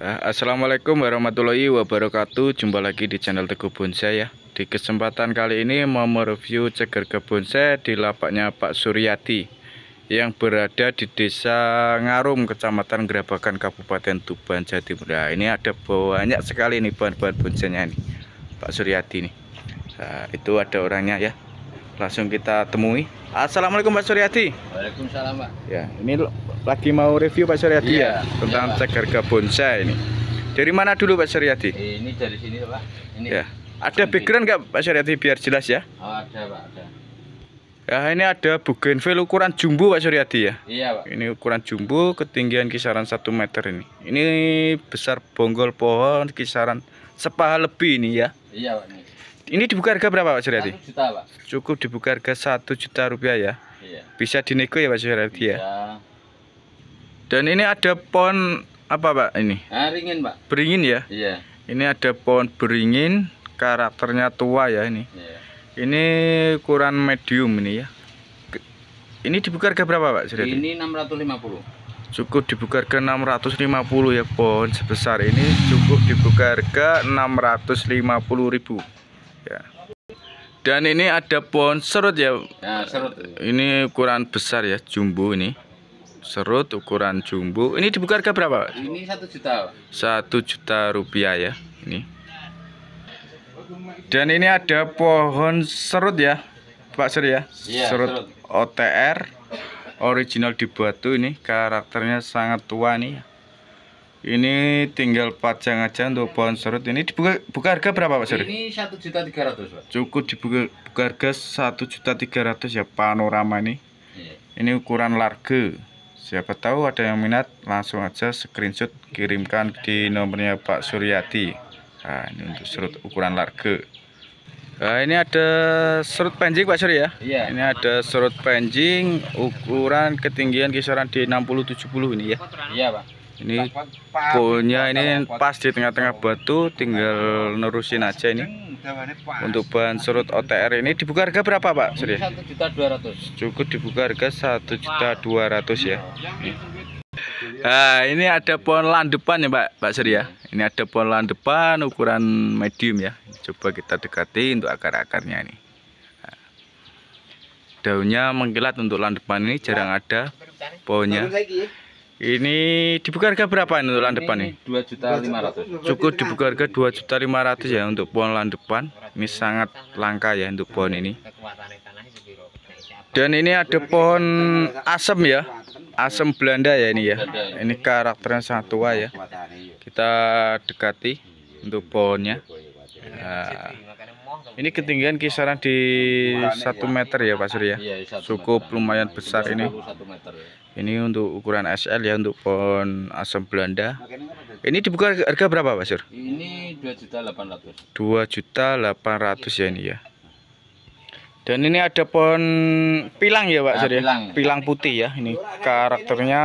Eh, Assalamualaikum warahmatullahi wabarakatuh Jumpa lagi di channel Teguh Bonsai ya Di kesempatan kali ini mau mereview ceger kebun saya di lapaknya Pak Suryati Yang berada di desa Ngarum, kecamatan Gerabakan, Kabupaten Tuban, Jatim Nah ini ada banyak sekali nih bahan-bahan bonsainya ini Pak Suryati nih nah, Itu ada orangnya ya langsung kita temui. Assalamualaikum Pak Suryati. Waalaikumsalam Pak. Ya, ini lagi mau review Pak Suryati ya, iya, ya tentang iya, cek harga bonsai ini. Dari mana dulu Pak Suryati? Eh, ini dari sini Pak. Ini. Ya. Ada background nggak Pak Suryati biar jelas ya? Oh, ada Pak, ada. Ya, ini ada bougainville ukuran jumbo Pak Suryati ya. Iya Pak. Ini ukuran jumbo, ketinggian kisaran 1 meter ini. Ini besar bonggol pohon kisaran sepaha lebih ini ya. Iya Pak. Ini. Ini dibuka harga berapa Pak Suryati? juta Pak. Cukup dibuka harga satu juta rupiah ya. Iya. Bisa dinego ya Pak Suryati ya. Dan ini ada pohon apa Pak ini? Ah, ringin Pak. Beringin ya? Iya. Ini ada pohon beringin, karakternya tua ya ini. Iya. Ini ukuran medium ini ya. Ini dibuka harga berapa Pak Suryati? Ini 650 cukup dibuka harga 650 ya pohon sebesar ini cukup dibuka harga ribu ya dan ini ada pohon serut ya, ya serut. ini ukuran besar ya jumbo ini serut ukuran jumbo ini dibuka harga berapa ini satu juta satu juta rupiah ya ini dan ini ada pohon serut ya Pak Sir ya, ya serut, serut OTR original di batu ini karakternya sangat tua nih ini tinggal pajang aja untuk pohon serut. Ini dibuka buka harga berapa Pak suri? Ini satu juta tiga ratus Pak. Cukup dibuka buka harga satu juta tiga ratus ya panorama ini. Iya. Ini ukuran large. Siapa tahu ada yang minat langsung aja screenshot kirimkan di nomornya Pak Suryati. Nah, ini untuk serut ukuran large. Nah, ini ada serut panjang Pak ya? Iya. Ini ada serut panjang ukuran ketinggian kisaran di 60 70 ini ya. Iya, Pak ini punya ini pas di tengah-tengah batu tinggal nerusin aja ini untuk bahan surut OTR ini dibuka harga berapa Pak Surya? cukup dibuka harga 1.200 ya iya. Nah, ini ada pohon landepan ya Pak Pak Surya iya. ini ada pohon landepan ukuran medium ya coba kita dekati untuk akar-akarnya ini nah. daunnya mengkilat untuk landepan ini jarang ada pohonnya ini dibuka harga berapa ini untuk landepan nih? Dua juta ratus. Cukup dibuka harga dua juta lima ratus ya untuk pohon landepan. Ini sangat langka ya untuk pohon ini. Dan ini ada pohon asem ya. Asem Belanda ya ini ya. Ini karakternya sangat tua ya. Kita dekati untuk pohonnya. Nah, ini ketinggian kisaran di satu meter ya Pak Surya. Iya, Cukup lumayan besar ini. Ini untuk ukuran SL ya untuk pohon asam Belanda. Ini dibuka harga berapa, Pak Sur? Ini 2.800. 2.800 ya ini ya. Dan ini ada pohon pilang ya, Pak ah, Sur ya. Pilang. pilang putih ya. Ini karakternya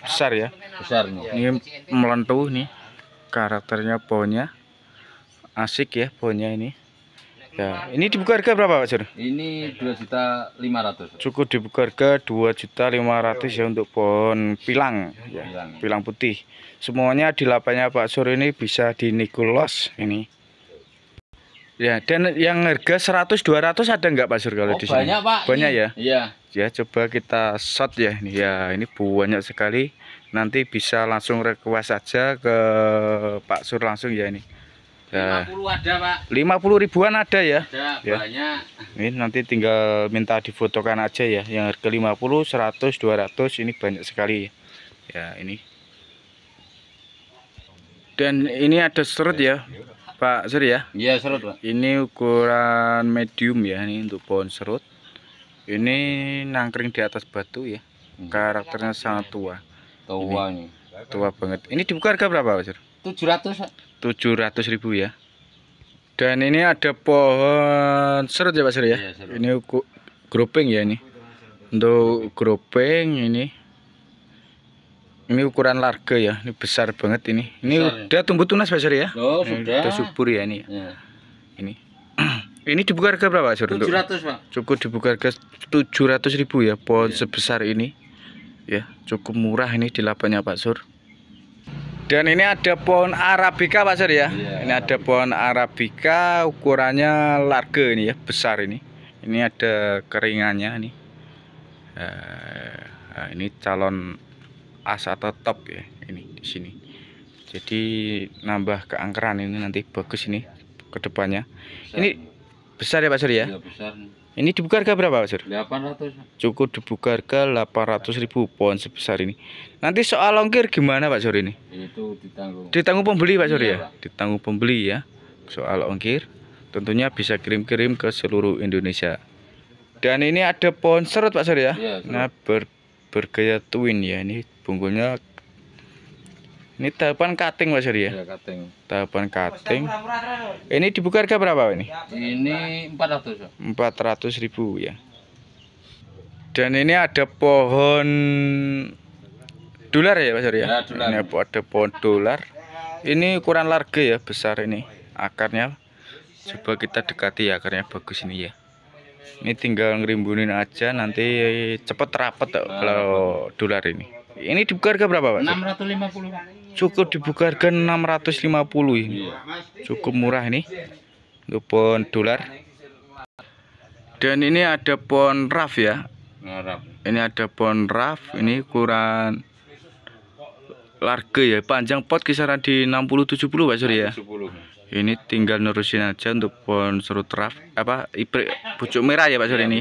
besar ya. Besar nih. Ini melentuh nih. Karakternya pohonnya. Asik ya pohonnya ini. Ya, ini dibuka harga berapa Pak Sur? Ini dua juta lima ratus. Cukup dibuka harga dua juta lima ratus ya untuk pohon pilang, ya, pilang, putih. Semuanya di lapanya Pak Sur ini bisa dinikulos ini. Ya, dan yang harga seratus dua ratus ada nggak Pak Sur kalau oh, di sini? Banyak, Pak. Banyak ya? Iya. Ya, coba kita shot ya ini. Ya, ini banyak sekali. Nanti bisa langsung request saja ke Pak Sur langsung ya ini. Ya. 50 ada, Pak. 50 ribuan ada ya? Ada, ya. banyak. Ini nanti tinggal minta difotokan aja ya. Yang harga 50, 100, 200 ini banyak sekali. Ya, ini. Dan ini ada serut ya, Pak Sir ya? Iya, serut, Pak. Ini ukuran medium ya, ini untuk pohon serut. Ini nangkring di atas batu ya. Hmm. Karakternya sangat tua. Tua ini, nih. Tua banget. Ini dibuka harga berapa, Pak Sir? 700 700 ribu ya dan ini ada pohon serut ya Pak Sri ya, iya, ini serut. ini grouping ya ini untuk groping ini ini ukuran larga ya ini besar banget ini ini besar, ya? udah ya. tumbuh tunas Pak Sri ya oh, sudah. sudah subur ya ini ya. Iya. ini ini dibuka harga berapa Pak 700 Pak cukup dibuka harga 700 ribu ya pohon ya. sebesar ini ya cukup murah ini di lapaknya Pak Sur dan ini ada pohon arabica Pak Sir ya. Yeah, ini ada pohon arabica ukurannya large ini ya, besar ini. Ini ada keringannya ini. Eh, nah, ini calon as atau top ya ini di sini. Jadi nambah keangkeran ini nanti bagus ini kedepannya. Besar. Ini besar ya Pak Sir ya? Iya, besar. Ini dibuka harga berapa, Pak Sur? 800. Cukup dibuka harga ratus ribu pohon sebesar ini. Nanti soal ongkir gimana, Pak Sur ini? Itu ditanggung. Ditanggung pembeli, Pak Sur ya? Iya, ditanggung pembeli ya. Soal ongkir tentunya bisa kirim-kirim ke seluruh Indonesia. Dan ini ada pohon serut, Pak Sur ya. Iya, nah, ber bergaya twin ya. Ini bungkulnya ini tahapan cutting Mas Surya. Ya, cutting. Tahapan cutting. Ini dibuka harga berapa ini? Ya, ini 400. 400 ribu ya. Dan ini ada pohon dolar ya Mas Surya. Ya, dolar. Ini ada pohon dolar. Ini ukuran larga ya, besar ini akarnya. Coba kita dekati ya, akarnya bagus ini ya. Ini tinggal ngerimbunin aja nanti cepet rapet nah, kalau dolar ini. Ini dibuka harga berapa Pak? 650 cukup dibuka harga 650 ini cukup murah ini untuk pohon dolar dan ini ada pohon raf ya ini ada pohon raf ini ukuran larga ya panjang pot kisaran di 60 70 Pak Surya ya. ini tinggal nerusin aja untuk pohon serut raf apa ipre, pucuk merah ya Pak Surya iya, ini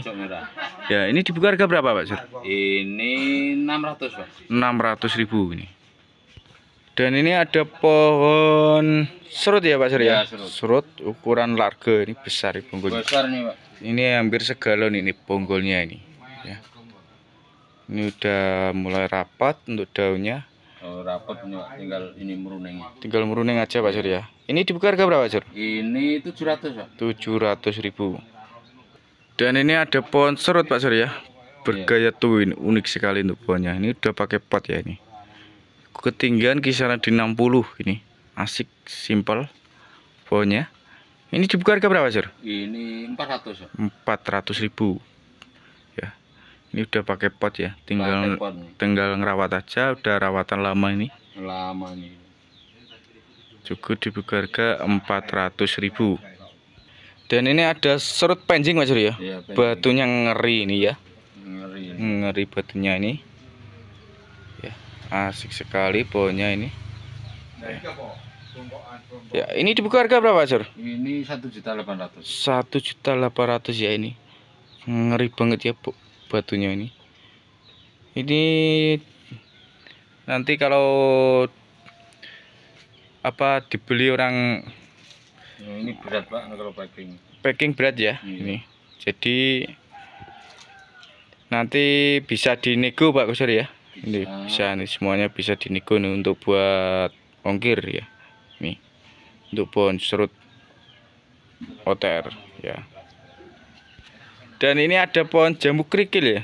ya ini dibuka harga berapa Pak Sur ini 600 Pak 600 ribu ini dan ini ada pohon serut ya Pak Surya? Ya, serut. serut ukuran larga ini besar bonggolnya. Besar nih Pak. Ini hampir segalon ini bonggolnya ini. Ya. Ini udah mulai rapat untuk daunnya. Oh, rapat tinggal ini meruning. Tinggal meruneng aja Pak Surya. Ini dibuka harga berapa Sur? Ini 700 Pak. 700 ribu. Dan ini ada pohon serut Pak Surya. Iya. Bergaya tuh ini unik sekali untuk pohonnya. Ini udah pakai pot ya ini ketinggian kisaran di 60 ini asik simple pohonnya ini dibuka harga berapa sir? ini 400 400 ribu ya ini udah pakai pot ya tinggal pot tinggal ngerawat aja udah rawatan lama ini lama ini cukup dibuka harga 400 ribu dan ini ada serut penjing mas ya, ya batunya ngeri ini ya ngeri, ngeri batunya ini asik sekali pohonnya ini nah, iya, ya ini dibuka harga berapa sur ini satu juta delapan ratus satu juta delapan ratus ya ini ngeri banget ya batunya ini ini nanti kalau apa dibeli orang ya, ini berat pak kalau packing packing berat ya hmm. ini jadi nanti bisa dinego pak Kusur ya ini ah. bisa nih semuanya bisa dinego untuk buat ongkir ya. Nih. Untuk pohon serut OTR ya. Dan ini ada pohon jambu kerikil ya.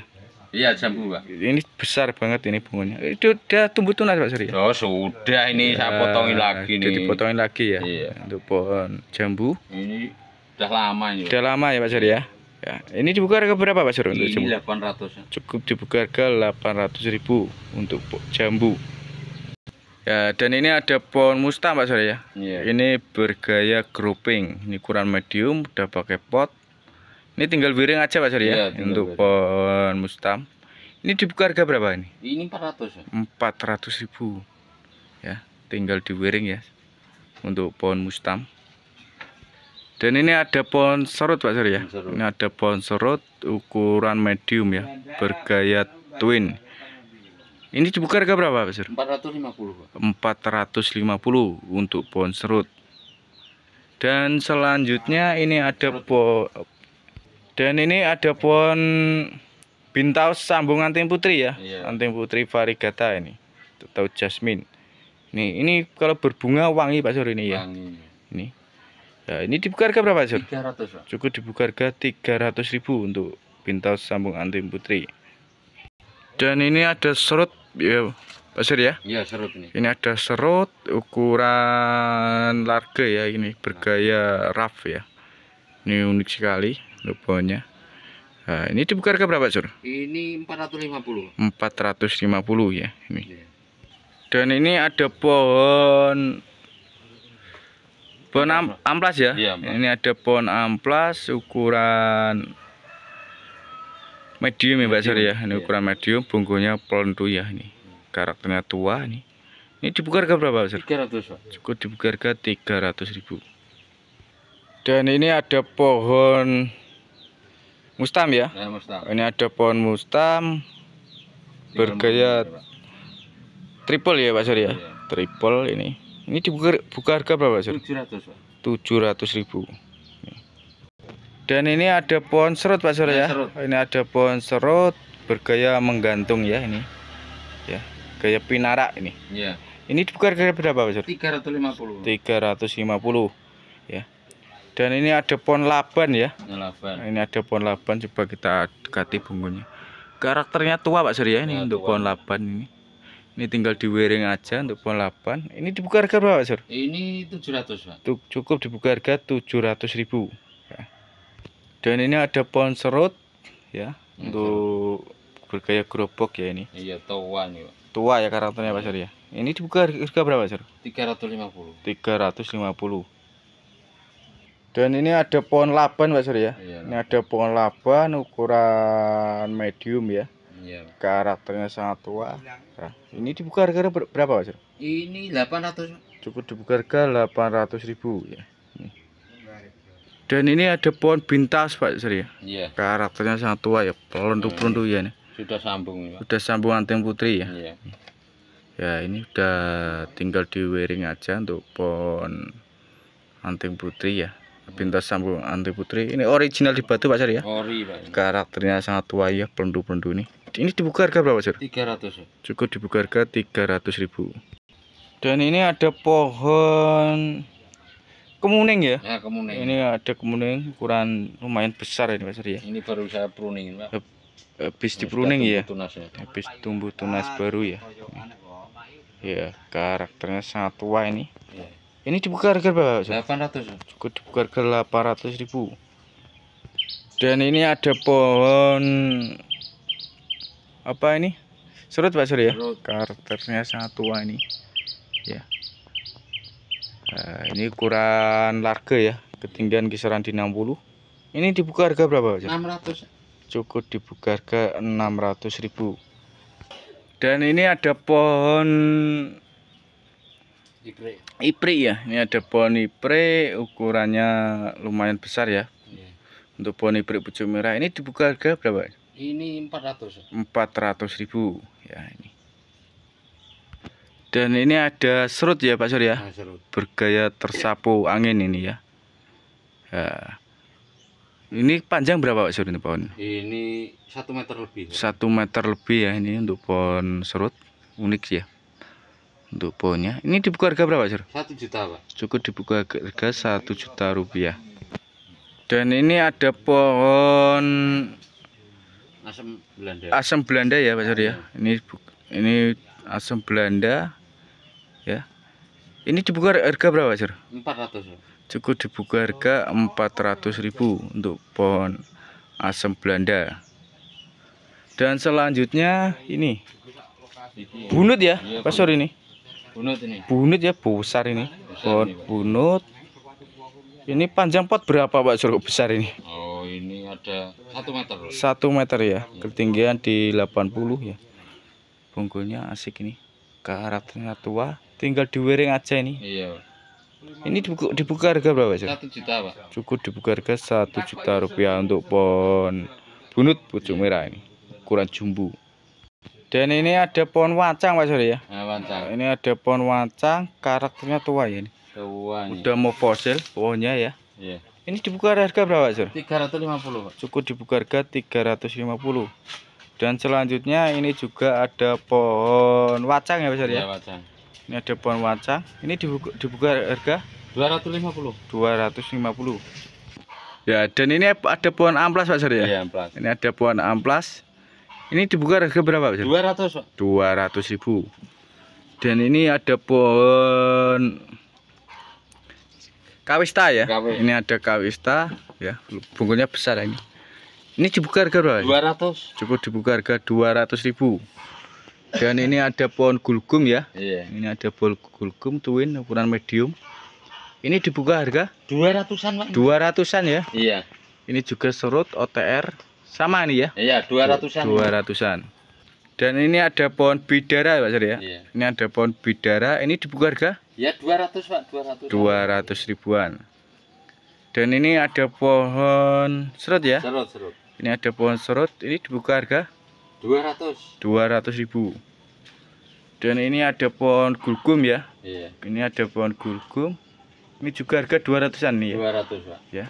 Iya jambu pak. Ini besar banget ini bunganya. Itu udah tumbuh tunas pak Surya. Oh sudah ini ya, saya iya, potongin lagi nih. Dipotongin lagi ya. Iya. Untuk pohon jambu. Ini udah lama ini. Udah lama ya pak ya. Ya, ini dibuka harga berapa Pak Sur untuk jambu? 800. Cukup dibuka harga ribu untuk jambu. Ya, dan ini ada pohon musta Pak Sur ya. Iya. Ini bergaya grouping. Ini ukuran medium, udah pakai pot. Ini tinggal wiring aja Pak Sur ya, ya untuk biring. pohon mustam. Ini dibuka harga berapa ini? Ini 400. Ya? ribu. Ya, tinggal diwiring ya untuk pohon mustam. Dan ini ada pohon serut Pak Suri ya. Serut. Ini ada pohon serut ukuran medium ya, bergaya twin. Ini dibuka harga berapa Pak Sur? 450 Pak. 450 untuk pohon serut. Dan selanjutnya ini ada pohon dan ini ada pohon bintaus sambung anting putri ya. Iya. Anting putri varigata ini atau jasmine. Nih, ini kalau berbunga wangi Pak Sur ini ya. Wangi. Nah, ini dibuka harga berapa, Sur? 300, Pak. Cukup dibuka harga 300.000 untuk Pintas Sambung Antim Putri. Dan ini ada serut ya, Pak Sur ya? Iya, serut ini. Ini ada serut ukuran large ya ini, bergaya raf ya. Ini unik sekali lubangnya. Nah, ini dibuka harga berapa, Sur? Ini 450. 450 ya, ini. Ya. Dan ini ada pohon Pohon iya, amplas ya? Iya, Ini ada pohon amplas ukuran medium ya Mbak Surya. ya. Ini iya. ukuran medium, bungkunya pelentu ya ini. Karakternya tua nih. Ini dibuka harga berapa, Mbak? 300, Pak. Cukup dibuka harga ribu. Dan ini ada pohon mustam ya? ya mustam. Ini ada pohon mustam bergaya triple ya Pak Surya. ya? Iya. Triple ini. Ini dibuka buka harga berapa, Tujuh 700, Pak. 700 ribu Dan ini ada pohon serut, Pak Sur ya. Ini ada pohon serut bergaya menggantung ya ini. Ya, gaya pinarak ini. Ya. Ini dibuka harga berapa, Pak Sur? 350. 350. Ya. Dan ini ada pohon laban ya. Laban. Ini ada pohon laban coba kita dekati bungkunya. Karakternya tua, Pak Sur ya ini ya, untuk tua. pohon laban ini ini tinggal diwiring aja untuk 8. ini dibuka harga berapa Sur? ini 700 Pak cukup dibuka harga 700 ribu ya. dan ini ada pohon serut ya hmm, untuk bergaya gerobok ya ini iya tua nih Pak tua ya karakternya Pak Sur ya ini dibuka harga berapa Sur? 350 350 dan ini ada pohon laban Pak Sur ya iya, ini ada pohon laban ukuran medium ya Yeah. karakternya sangat tua nah, ini dibuka harga berapa Pak ini 800 cukup dibuka harga 800 ribu ya. ya dan ini ada pohon bintas Pak Sri ya? Iya. Karakternya sangat tua ya, pelontu-pelontu iya. ya nih. Sudah sambung. Pak. Ya. Sudah sambung anting putri ya. Iya. Ya ini udah tinggal di wiring aja untuk pohon anting putri ya. Bintas sambung anting putri. Ini original di batu Pak Sri ya. Ori Pak. Karakternya sangat tua ya, pelontu-pelontu ini. Ini dibuka harga berapa, Sur? 300. Cukup dibuka harga 300 ribu. Dan ini ada pohon kemuning ya? Ya, kemuning. Ini ada kemuning ukuran lumayan besar ini, Pak sir ya. Ini baru saya pruning Pak. Habis di ya. ya. Habis tumbuh tunas baru ya. Ya, karakternya sangat tua ini. Ya. Ini dibuka harga berapa? Sur? 800. Cukup dibuka harga 800 ribu. Dan ini ada pohon apa ini surut Pak Surya surut. Ya? sangat tua ini ya nah, ini ukuran large ya ketinggian kisaran di 60 ini dibuka harga berapa Pak 600 cukup dibuka harga ribu. dan ini ada pohon Ipre. ya, ini ada pohon Ipre ukurannya lumayan besar ya. Iya. Untuk pohon Ipre pucuk merah ini dibuka harga berapa? Ini 400. 400 ribu ya ini. Dan ini ada serut ya Pak Sur ya. Nah, serut. Bergaya tersapu angin ini ya. ya. Ini panjang berapa Pak Sur ini pohon? Ini satu meter lebih. Satu meter lebih ya ini untuk pohon serut unik ya untuk pohonnya ini dibuka harga berapa Sur? Satu juta pak cukup dibuka harga satu juta rupiah dan ini ada pohon asam Belanda. Asam Belanda ya Pak Surya. Iya. Ini ini asam Belanda ya. Ini dibuka harga berapa, Sur? 400. Cukup dibuka harga 400.000 untuk pohon asam Belanda. Dan selanjutnya ini bunut ya, iya, Pak Sur ini. Bunut ini. Bunut ya besar ini. Pohon bunut. Ini panjang pot berapa, Pak Sur? Besar ini. Oh ada satu meter satu meter ya ketinggian di 80 ya bungkulnya asik ini karakternya tua tinggal diwiring aja ini iya ini dibuka, dibuka harga berapa sih? Satu juta pak. Cukup dibuka harga satu juta rupiah untuk pohon bunut pucuk iya. merah ini ukuran jumbo. Dan ini ada pohon wancang pak Suri ya? Nah, ini ada pohon wancang karakternya tua ya ini. Tua. Udah mau fosil pohonnya ya? Iya. Ini dibuka harga berapa, Sur? 350, Pak. Cukup dibuka harga 350. Dan selanjutnya ini juga ada pohon wacang ya, Pak Sur ya? Iya, wacang. Ini ada pohon wacang. Ini dibuka, dibuka harga 250. 250. Ya, dan ini ada pohon amplas, Pak Sur ya? Iya, amplas. Ini ada pohon amplas. Ini dibuka harga berapa, Pak Sur? 200, Pak. ratus ribu. Dan ini ada pohon Kawista ya. Kawis. Ini ada kawista ya. Bungkulnya besar ini. Ini dibuka harga berapa? 200. Cukup dibuka harga ribu. Dan ini ada pohon gulgum ya. Iya. Ini ada pohon gulgum twin ukuran medium. Ini dibuka harga 200-an, Pak. 200-an ya? Iya. Ini juga serut OTR sama nih ya? Iya, 200-an. 200-an. Dan ini ada pohon bidara Pak Sri ya. Iya. Ini ada pohon bidara. Ini dibuka harga? Ya 200 Pak, 200. 200 ribuan. Dan ini ada pohon serut ya? Serut, serut. Ini ada pohon serut. Ini dibuka harga? 200. 200 ribu. Dan ini ada pohon gulgum ya. Iya. Ini ada pohon gulgum. Ini juga harga 200-an nih ya. 200, Pak. Ya.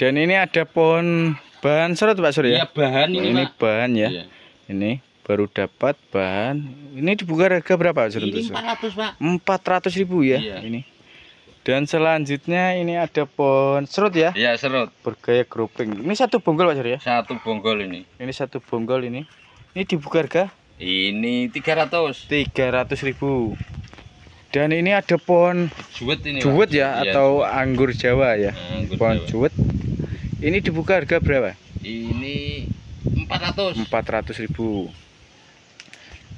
Dan ini ada pohon bahan serut Pak Sri ya? Iya, bahan ini, Ini Pak. bahan ya. Iya ini baru dapat bahan ini dibuka harga berapa ini 400 pak 400 ribu ya iya. ini dan selanjutnya ini ada pohon serut ya iya serut bergaya grouping ini satu bonggol pak Jari ya satu bonggol ini ini satu bonggol ini ini dibuka harga ini 300 300 ribu dan ini ada pohon juwet ini juwet ya iya, atau juwet. anggur jawa ya anggur pohon juwet ini dibuka harga berapa ini 400 400 ribu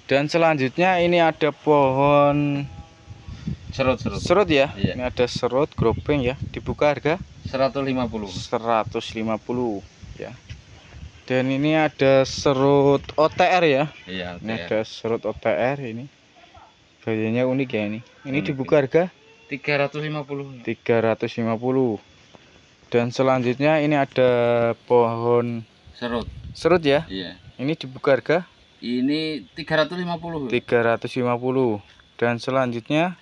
dan selanjutnya ini ada pohon serut serut serut ya iya. ini ada serut groping ya dibuka harga 150 150 ya dan ini ada serut OTR ya iya OTR. ini ada serut OTR ini gayanya unik ya ini ini unik. dibuka harga 350 350 dan selanjutnya ini ada pohon serut Serut ya? Iya. Ini dibuka harga? Ini 350. 350. Dan selanjutnya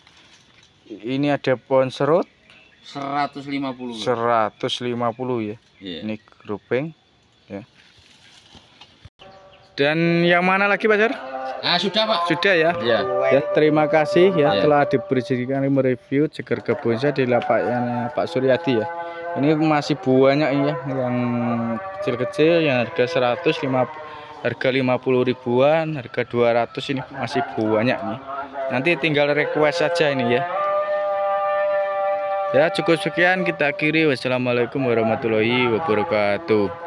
ini ada pohon serut 150. 150 ya. Iya. Ini grouping ya. Dan yang mana lagi Pak Jar? Ah, sudah Pak. Sudah ya. Iya. ya terima kasih ya, ya. telah diberikan mereview ceker kebun saya di lapaknya Pak Suryadi ya ini masih banyak ya yang kecil-kecil yang harga 150 harga 50 ribuan harga 200 ini masih banyak nih iya. nanti tinggal request saja ini ya ya cukup sekian kita akhiri wassalamualaikum warahmatullahi wabarakatuh